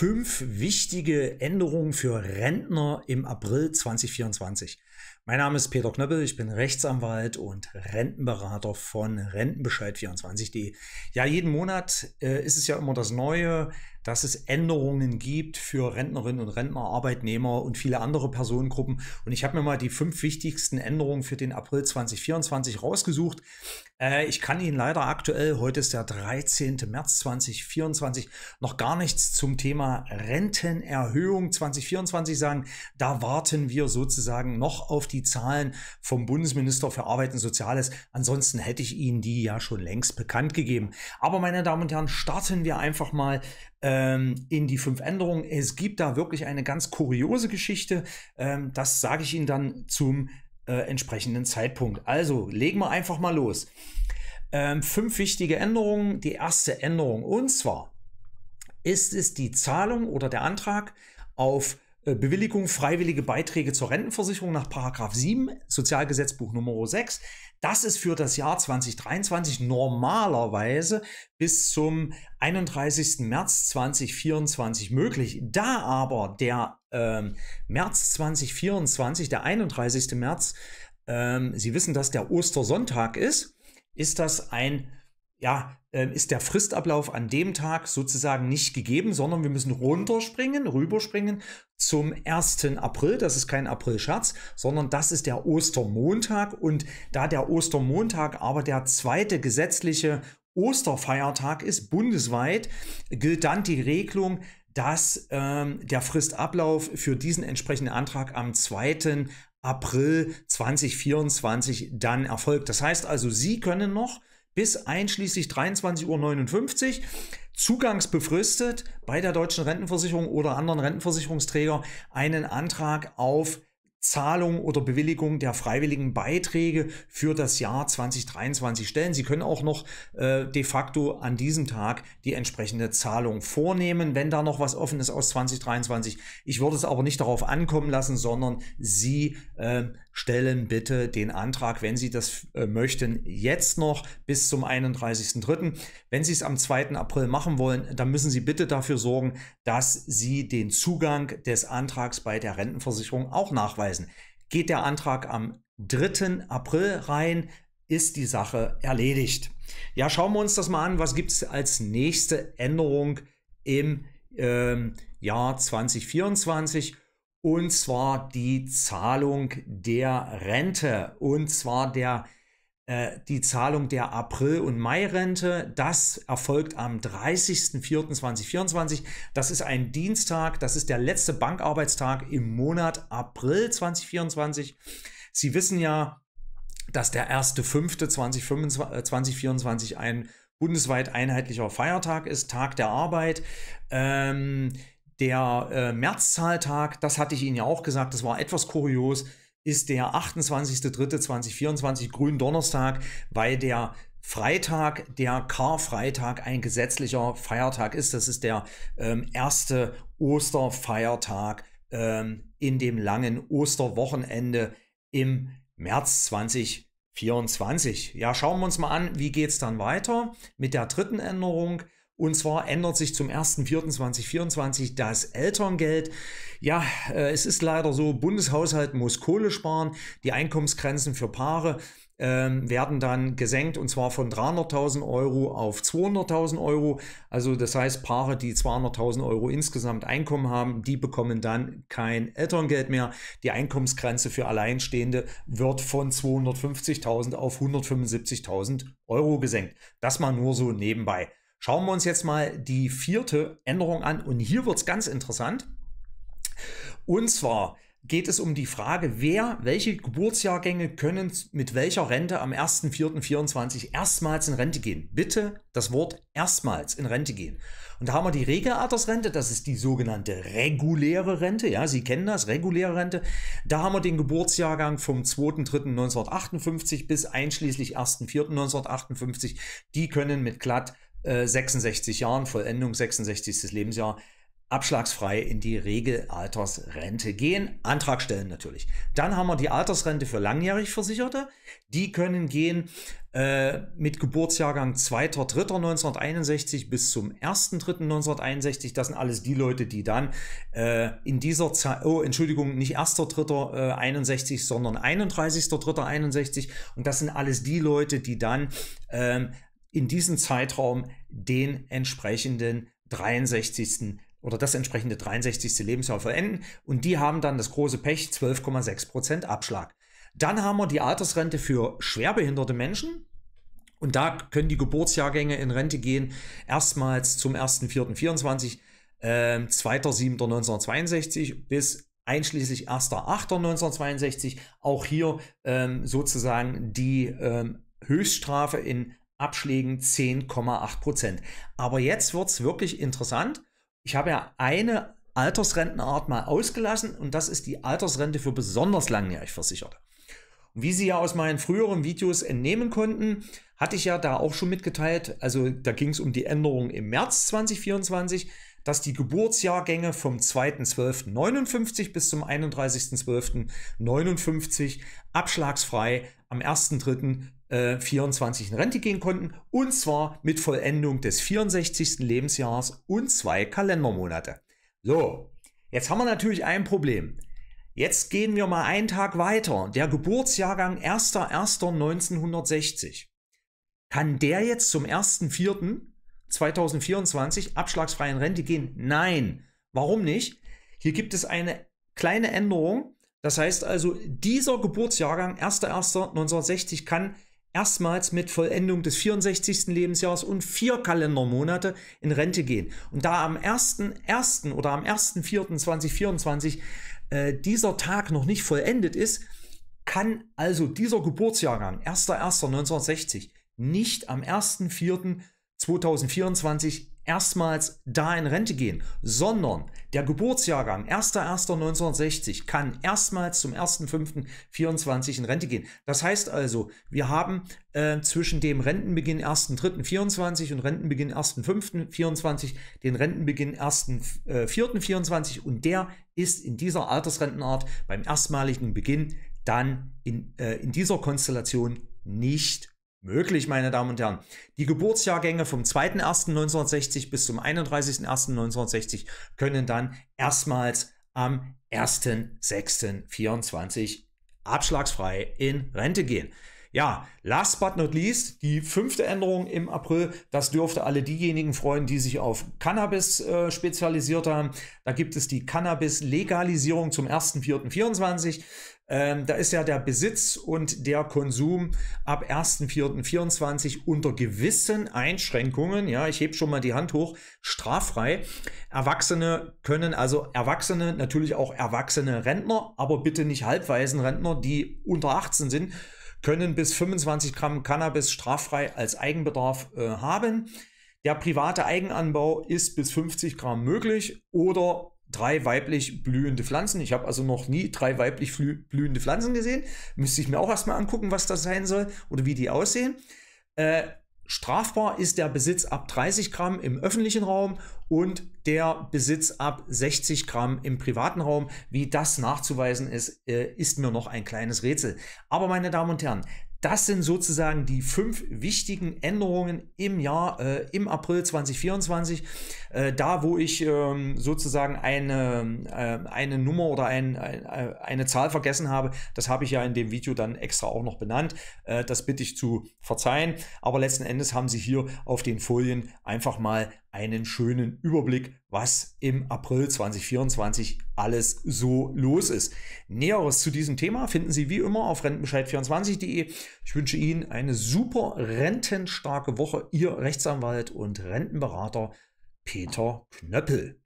fünf wichtige Änderungen für Rentner im April 2024. Mein Name ist Peter Knöppel, ich bin Rechtsanwalt und Rentenberater von Rentenbescheid24.de. Ja, jeden Monat äh, ist es ja immer das Neue, dass es Änderungen gibt für Rentnerinnen und Rentner, Arbeitnehmer und viele andere Personengruppen. Und ich habe mir mal die fünf wichtigsten Änderungen für den April 2024 rausgesucht. Äh, ich kann Ihnen leider aktuell, heute ist der 13. März 2024, noch gar nichts zum Thema Rentenerhöhung 2024 sagen. Da warten wir sozusagen noch auf die Zahlen vom Bundesminister für Arbeit und Soziales. Ansonsten hätte ich Ihnen die ja schon längst bekannt gegeben. Aber meine Damen und Herren, starten wir einfach mal ähm, in die fünf Änderungen. Es gibt da wirklich eine ganz kuriose Geschichte. Ähm, das sage ich Ihnen dann zum äh, entsprechenden Zeitpunkt. Also legen wir einfach mal los. Ähm, fünf wichtige Änderungen. Die erste Änderung und zwar ist es die Zahlung oder der Antrag auf äh, Bewilligung freiwillige Beiträge zur Rentenversicherung nach Paragraph 7 Sozialgesetzbuch Nummer 6. Das ist für das Jahr 2023 normalerweise bis zum 31. März 2024 möglich. Da aber der ähm, März 2024, der 31. März, ähm, Sie wissen, dass der Ostersonntag ist, ist das ein ja, ähm, ist der Fristablauf an dem Tag sozusagen nicht gegeben, sondern wir müssen runterspringen, rüberspringen zum 1. April. Das ist kein April-Scherz, sondern das ist der Ostermontag. Und da der Ostermontag aber der zweite gesetzliche Osterfeiertag ist, bundesweit, gilt dann die Regelung, dass ähm, der Fristablauf für diesen entsprechenden Antrag am 2. April 2024 dann erfolgt. Das heißt also, Sie können noch bis einschließlich 23.59 Uhr zugangsbefristet bei der deutschen Rentenversicherung oder anderen Rentenversicherungsträger einen Antrag auf Zahlung oder Bewilligung der freiwilligen Beiträge für das Jahr 2023 stellen. Sie können auch noch äh, de facto an diesem Tag die entsprechende Zahlung vornehmen, wenn da noch was offen ist aus 2023. Ich würde es aber nicht darauf ankommen lassen, sondern Sie äh, stellen bitte den Antrag, wenn Sie das äh, möchten, jetzt noch bis zum 31.03. Wenn Sie es am 2. April machen wollen, dann müssen Sie bitte dafür sorgen, dass Sie den Zugang des Antrags bei der Rentenversicherung auch nachweisen. Geht der Antrag am 3. April rein, ist die Sache erledigt. Ja, schauen wir uns das mal an. Was gibt es als nächste Änderung im ähm, Jahr 2024? und zwar die Zahlung der Rente und zwar der äh, die Zahlung der April- und Mai-Rente, das erfolgt am 30.04.2024. Das ist ein Dienstag, das ist der letzte Bankarbeitstag im Monat April 2024. Sie wissen ja, dass der 1.05.2024 äh, ein bundesweit einheitlicher Feiertag ist, Tag der Arbeit. Ähm, der äh, Märzzahltag, das hatte ich Ihnen ja auch gesagt, das war etwas kurios, ist der 28.03.2024, Gründonnerstag, weil der Freitag, der Karfreitag, ein gesetzlicher Feiertag ist. Das ist der ähm, erste Osterfeiertag ähm, in dem langen Osterwochenende im März 2024. Ja, schauen wir uns mal an, wie geht es dann weiter mit der dritten Änderung. Und zwar ändert sich zum 1.4.2024 das Elterngeld. Ja, äh, es ist leider so, Bundeshaushalt muss Kohle sparen. Die Einkommensgrenzen für Paare ähm, werden dann gesenkt und zwar von 300.000 Euro auf 200.000 Euro. Also das heißt, Paare, die 200.000 Euro insgesamt Einkommen haben, die bekommen dann kein Elterngeld mehr. Die Einkommensgrenze für Alleinstehende wird von 250.000 auf 175.000 Euro gesenkt. Das mal nur so nebenbei. Schauen wir uns jetzt mal die vierte Änderung an und hier wird es ganz interessant. Und zwar geht es um die Frage, wer, welche Geburtsjahrgänge können mit welcher Rente am 1.4.24 erstmals in Rente gehen. Bitte das Wort erstmals in Rente gehen. Und da haben wir die Regelaltersrente, das ist die sogenannte reguläre Rente. Ja, Sie kennen das, reguläre Rente. Da haben wir den Geburtsjahrgang vom 2.3.1958 bis einschließlich 1.4.1958. Die können mit glatt 66 äh, Jahren, Vollendung 66. Lebensjahr, abschlagsfrei in die Regelaltersrente gehen. Antrag stellen natürlich. Dann haben wir die Altersrente für langjährig Versicherte. Die können gehen äh, mit Geburtsjahrgang 2.3.1961 bis zum 1.3.1961. Das sind alles die Leute, die dann äh, in dieser Zeit, oh Entschuldigung, nicht 1.3.61, äh, sondern 31.3.61. Und das sind alles die Leute, die dann ähm, in diesem Zeitraum den entsprechenden 63. oder das entsprechende 63. Lebensjahr verenden und die haben dann das große Pech 12,6% Abschlag. Dann haben wir die Altersrente für schwerbehinderte Menschen, und da können die Geburtsjahrgänge in Rente gehen. Erstmals zum 1.4.24, äh, 2.7.1962 bis einschließlich 1.8.1962. Auch hier ähm, sozusagen die ähm, Höchststrafe in Abschlägen 10,8 Prozent. Aber jetzt wird es wirklich interessant. Ich habe ja eine Altersrentenart mal ausgelassen und das ist die Altersrente für besonders langjährig Versicherte. Und wie Sie ja aus meinen früheren Videos entnehmen konnten, hatte ich ja da auch schon mitgeteilt, also da ging es um die Änderung im März 2024, dass die Geburtsjahrgänge vom 2.12.59 bis zum 31.12.59 abschlagsfrei am 1.3. 24 äh, in Rente gehen konnten, und zwar mit Vollendung des 64. Lebensjahres und zwei Kalendermonate. So, jetzt haben wir natürlich ein Problem. Jetzt gehen wir mal einen Tag weiter. Der Geburtsjahrgang 1.1.1960. Kann der jetzt zum 1.4.2024 abschlagsfreien Rente gehen? Nein. Warum nicht? Hier gibt es eine kleine Änderung. Das heißt also, dieser Geburtsjahrgang 1.1.1960 kann erstmals mit Vollendung des 64. Lebensjahres und vier Kalendermonate in Rente gehen. Und da am 1.1. oder am 1.4.2024 äh, dieser Tag noch nicht vollendet ist, kann also dieser Geburtsjahrgang 1.1.1960 nicht am 1.4.2024 erstmals da in Rente gehen, sondern der Geburtsjahrgang 1.1.1960 kann erstmals zum 1.5.24 in Rente gehen. Das heißt also, wir haben äh, zwischen dem Rentenbeginn 1.3.24 und Rentenbeginn 1.5.24 den Rentenbeginn 1.4.24 äh, und der ist in dieser Altersrentenart beim erstmaligen Beginn dann in, äh, in dieser Konstellation nicht möglich, meine Damen und Herren. Die Geburtsjahrgänge vom 2.1.1960 bis zum 31.01.1960 können dann erstmals am 1.6.24 abschlagsfrei in Rente gehen. Ja, last but not least, die fünfte Änderung im April, das dürfte alle diejenigen freuen, die sich auf Cannabis äh, spezialisiert haben. Da gibt es die Cannabis-Legalisierung zum 1.4.24. Ähm, da ist ja der Besitz und der Konsum ab 1.4.24 unter gewissen Einschränkungen, ja, ich hebe schon mal die Hand hoch, straffrei. Erwachsene können also Erwachsene, natürlich auch erwachsene Rentner, aber bitte nicht halbweisen Rentner, die unter 18 sind, können bis 25 Gramm Cannabis straffrei als Eigenbedarf äh, haben. Der private Eigenanbau ist bis 50 Gramm möglich oder drei weiblich blühende Pflanzen. Ich habe also noch nie drei weiblich blühende Pflanzen gesehen. Müsste ich mir auch erstmal angucken, was das sein soll oder wie die aussehen. Äh, Strafbar ist der Besitz ab 30 Gramm im öffentlichen Raum und der Besitz ab 60 Gramm im privaten Raum. Wie das nachzuweisen ist, äh, ist mir noch ein kleines Rätsel. Aber meine Damen und Herren, das sind sozusagen die fünf wichtigen Änderungen im Jahr, äh, im April 2024. Äh, da, wo ich ähm, sozusagen eine, äh, eine Nummer oder ein, ein, äh, eine Zahl vergessen habe, das habe ich ja in dem Video dann extra auch noch benannt. Äh, das bitte ich zu verzeihen. Aber letzten Endes haben Sie hier auf den Folien einfach mal einen schönen Überblick, was im April 2024 alles so los ist. Näheres zu diesem Thema finden Sie wie immer auf rentenbescheid24.de. Ich wünsche Ihnen eine super rentenstarke Woche. Ihr Rechtsanwalt und Rentenberater Peter Knöppel.